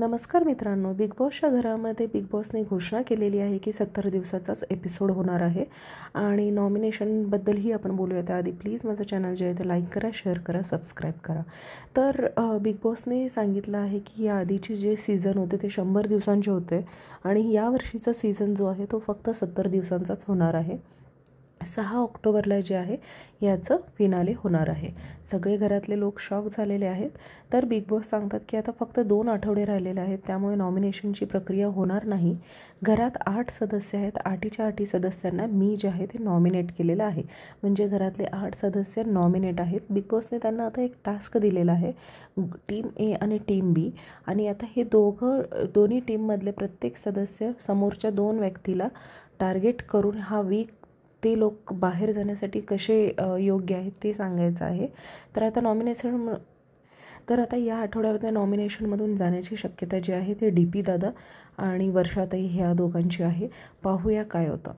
नमस्कार मित्रांनो बिग बॉसच्या घरामध्ये बिग बॉसने घोषणा केलेली आहे की सत्तर दिवसाचाच एपिसोड होणार आहे आणि नॉमिनेशनबद्दलही आपण बोलूया त्याआधी प्लीज माझं चॅनल जे आहे ते लाईक करा शेअर करा सबस्क्राईब करा तर बिग बॉसने सांगितलं आहे की या आधीचे जे सीझन होते ते शंभर दिवसांचे होते आणि यावर्षीचा सीझन जो आहे तो फक्त सत्तर दिवसांचाच होणार आहे सहा ऑक्टोबरला जे आहे याचं फिनाले होणार आहे सगळे घरातले लोक शॉक झालेले आहेत तर बिग बॉस सांगतात की आता फक्त दोन आठवडे राहिलेले आहेत त्यामुळे नॉमिनेशनची प्रक्रिया होणार नाही घरात आठ सदस्य आहेत आठीच्या आठी सदस्यांना मी जे आहे ते नॉमिनेट केलेलं आहे म्हणजे घरातले आठ सदस्य नॉमिनेट आहेत बिग बॉसने त्यांना आता एक टास्क दिलेला आहे टीम ए आणि टीम बी आणि आता हे दोघं दोन्ही टीममधले प्रत्येक सदस्य समोरच्या दोन व्यक्तीला टार्गेट करून हा वीक ते लोक बाहेर जाण्यासाठी कसे योग्य आहेत ते सांगायचं आहे तर आता नॉमिनेशन तर आता या आठवड्यामध्ये नॉमिनेशनमधून जाण्याची शक्यता जी आहे ते डी पी दादा आणि वर्षातही ह्या दोघांची आहे पाहूया काय होतं